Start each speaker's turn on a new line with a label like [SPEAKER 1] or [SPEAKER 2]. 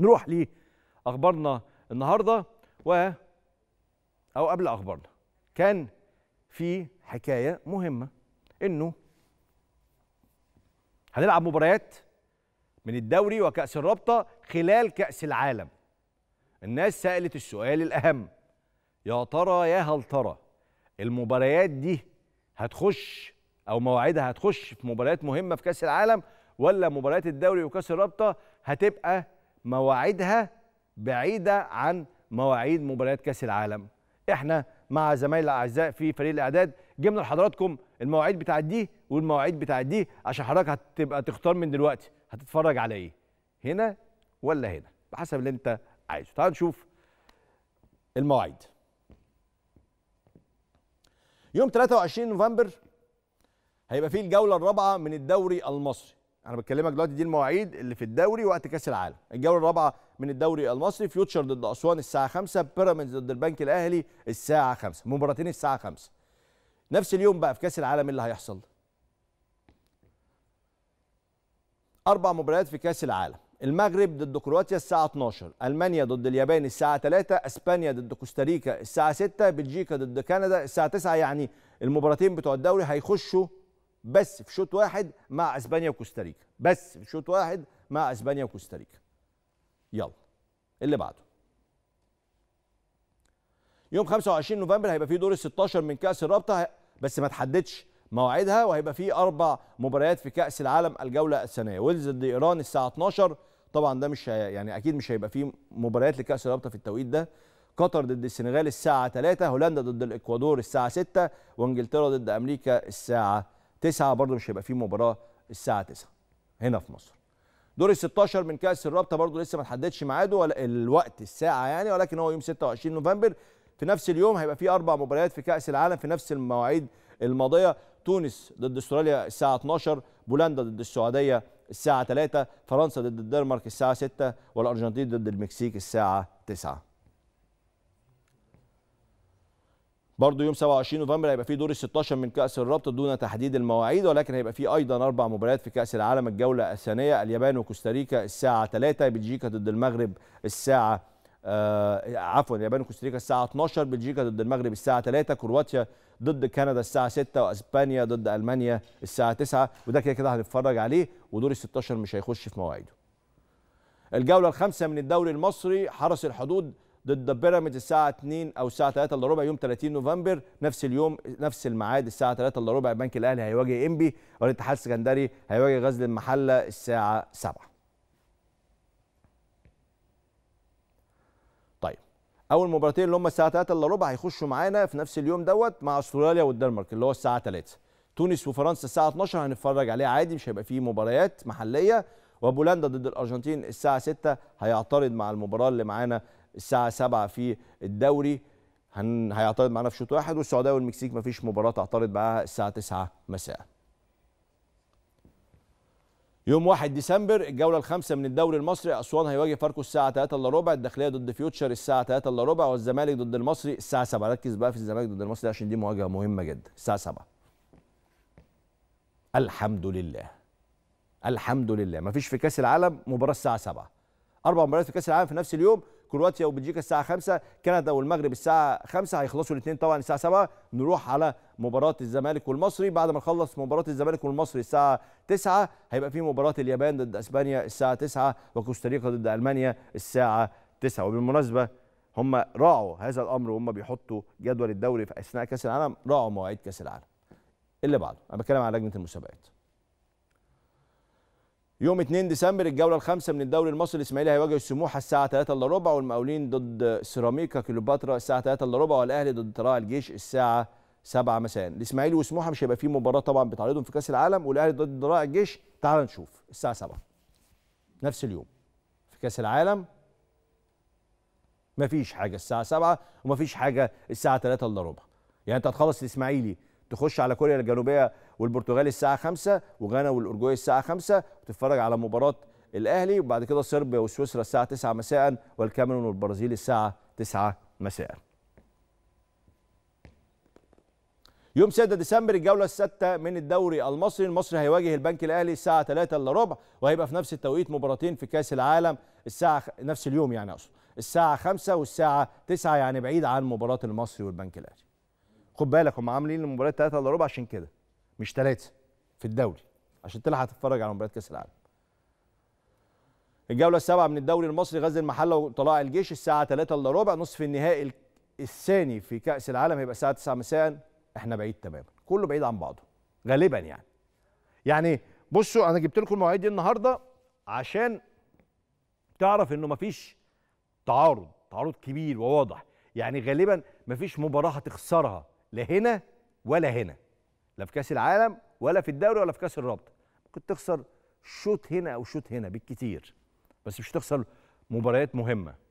[SPEAKER 1] نروح لأخبارنا اخبارنا النهارده و او قبل اخبارنا كان في حكايه مهمه انه هنلعب مباريات من الدوري وكاس الرابطه خلال كاس العالم الناس سالت السؤال الاهم يا ترى يا هل ترى المباريات دي هتخش او مواعيدها هتخش في مباريات مهمه في كاس العالم ولا مباريات الدوري وكاس الرابطه هتبقى مواعيدها بعيده عن مواعيد مباريات كاس العالم احنا مع زمايلي الاعزاء في فريق الاعداد جبنا لحضراتكم المواعيد بتاعت دي والمواعيد بتاعت دي عشان حضرتك هتبقى تختار من دلوقتي هتتفرج على ايه هنا ولا هنا بحسب اللي انت عايزه تعال نشوف المواعيد يوم 23 نوفمبر هيبقى فيه الجوله الرابعه من الدوري المصري انا بكلمك دلوقتي دي المواعيد اللي في الدوري وقت كاس العالم الجوله الرابعه من الدوري المصري فيوتشر ضد اسوان الساعه 5 بيراميدز ضد البنك الاهلي الساعه 5 مباراتين الساعه 5 نفس اليوم بقى في كاس العالم إيه اللي هيحصل اربع مباريات في كاس العالم المغرب ضد كرواتيا الساعه 12 المانيا ضد اليابان الساعه 3 اسبانيا ضد كوستاريكا الساعه 6 بلجيكا ضد كندا الساعه 9 يعني المباراتين بتوع الدوري هيخشوا بس في شوط واحد مع اسبانيا وكوستاريكا بس في شوط واحد مع اسبانيا وكوستاريكا يلا اللي بعده يوم 25 نوفمبر هيبقى في دور ال 16 من كاس الرابطه بس ما تحددش مواعيدها وهيبقى في اربع مباريات في كاس العالم الجوله الثانيه ويلز ضد ايران الساعه 12 طبعا ده مش يعني اكيد مش هيبقى في مباريات لكاس الرابطه في التوقيت ده قطر ضد السنغال الساعه 3 هولندا ضد الاكوادور الساعه 6 وانجلترا ضد امريكا الساعه 9 برضه مش هيبقى فيه مباراه الساعه 9 هنا في مصر دور ال 16 من كاس الرابطه برضه لسه ما تحددش ميعاده ولا الوقت الساعه يعني ولكن هو يوم 26 نوفمبر في نفس اليوم هيبقى فيه اربع مباريات في كاس العالم في نفس المواعيد الماضيه تونس ضد استراليا الساعه 12 بولندا ضد السعوديه الساعه 3 فرنسا ضد الدنمارك الساعه 6 والارجنتين ضد المكسيك الساعه 9 برضه يوم 27 نوفمبر هيبقى في دور ال 16 من كاس الرابطه دون تحديد المواعيد ولكن هيبقى في ايضا اربع مباريات في كاس العالم الجوله الثانيه اليابان وكوستاريكا الساعه 3 بلجيكا ضد المغرب الساعه آه عفوا اليابان وكوستاريكا الساعه 12 بلجيكا ضد المغرب الساعه 3 كرواتيا ضد كندا الساعه 6 واسبانيا ضد المانيا الساعه 9 وده كده كده هنتفرج عليه ودور ال 16 مش هيخش في مواعيده الجوله الخامسه من الدوري المصري حرس الحدود ضد بيراميدز الساعه 2 او الساعه 3 الا ربع يوم 30 نوفمبر نفس اليوم نفس الميعاد الساعه 3 الا ربع البنك الاهلي هيواجه انبي والاتحاد السكندري هيواجه غزل المحله الساعه 7 طيب اول مباراتين اللي هم الساعه 3 الا ربع هيخشوا معانا في نفس اليوم دوت مع استراليا والدنمارك اللي هو الساعه 3 تونس وفرنسا الساعه 12 هنتفرج عليه عادي مش هيبقى فيه مباريات محليه وبولندا ضد الارجنتين الساعه 6 هيعترض مع المباراه اللي معانا الساعه 7 في الدوري هن... هيعترض معانا في شوط واحد والسعوديه والمكسيك ما فيش مباراه تعترض معاها الساعه 9 مساء يوم 1 ديسمبر الجولة الخامسة من الدوري المصري أسوان هيواجه فاركو الساعة 3 إلا ربع الداخلية ضد فيوتشر الساعة 3 إلا ربع والزمالك ضد المصري الساعة 7 ركز بقى في الزمالك ضد المصري عشان دي مواجهة مهمة جدا الساعة 7 الحمد لله الحمد لله مفيش في كأس العالم مباراة الساعة 7 أربع مباريات في كأس العالم في نفس اليوم كرواتيا وبلجيكا الساعه 5 كندا والمغرب الساعه 5 هيخلصوا الاثنين طبعا الساعه 7 نروح على مباراه الزمالك والمصري بعد ما نخلص مباراه الزمالك والمصري الساعه 9 هيبقى في مباراه اليابان ضد اسبانيا الساعه 9 وكوستاريكا ضد المانيا الساعه 9 وبالمناسبه هم راعوا هذا الامر وهم بيحطوا جدول الدوري في اثناء كاس العالم راعوا مواعيد كاس العالم اللي بعده انا بتكلم على لجنه المسابقات يوم 2 ديسمبر الجوله الخامسه من الدوري المصري الاسماعيلي هيواجه السموحه الساعه 3 الا ربع والمقاولين ضد سيراميكا كليوباترا الساعه 3 الا ربع والاهلي ضد طلائع الجيش الساعه 7 مساء الاسماعيلي وسموحه مش هيبقى فيه مباراه طبعا بتعرضهم في كاس العالم والاهلي ضد طلائع الجيش تعال نشوف الساعه 7 نفس اليوم في كاس العالم مفيش حاجه الساعه 7 ومفيش حاجه الساعه 3 الا ربع يعني انت هتخلص الاسماعيلي تخش على كوريا الجنوبيه والبرتغال الساعه 5 وغانا والاورجواي الساعه 5 وتتفرج على مباراه الاهلي وبعد كده صربيا وسويسرا الساعه 9 مساء والكاميرون والبرازيل الساعه 9 مساء يوم 6 ديسمبر الجوله السادسه من الدوري المصري المصري هيواجه البنك الاهلي الساعه 3 الا ربع وهيبقى في نفس التوقيت مباراتين في كاس العالم الساعه نفس اليوم يعني اقصد الساعه 5 والساعه 9 يعني بعيد عن مباراه المصري والبنك الاهلي خد بالك هم عاملين المباريات ثلاثة الا ربع عشان كده مش ثلاثة في الدوري عشان تلحق تتفرج على مباريات كاس العالم الجوله السابعه من الدوري المصري غزل المحله وطلاع الجيش الساعه 3 الا ربع نصف النهائي الثاني في كاس العالم هيبقى الساعه 9 مساء احنا بعيد تماما كله بعيد عن بعضه غالبا يعني يعني بصوا انا جبت لكم المواعيد دي النهارده عشان تعرف انه مفيش تعارض تعارض كبير وواضح يعني غالبا مفيش مباراه هتخسرها لا هنا ولا هنا لا في كاس العالم ولا في الدوري ولا في كاس الرابطه ممكن تخسر شوط هنا او شوط هنا بالكتير بس مش تخسر مباريات مهمه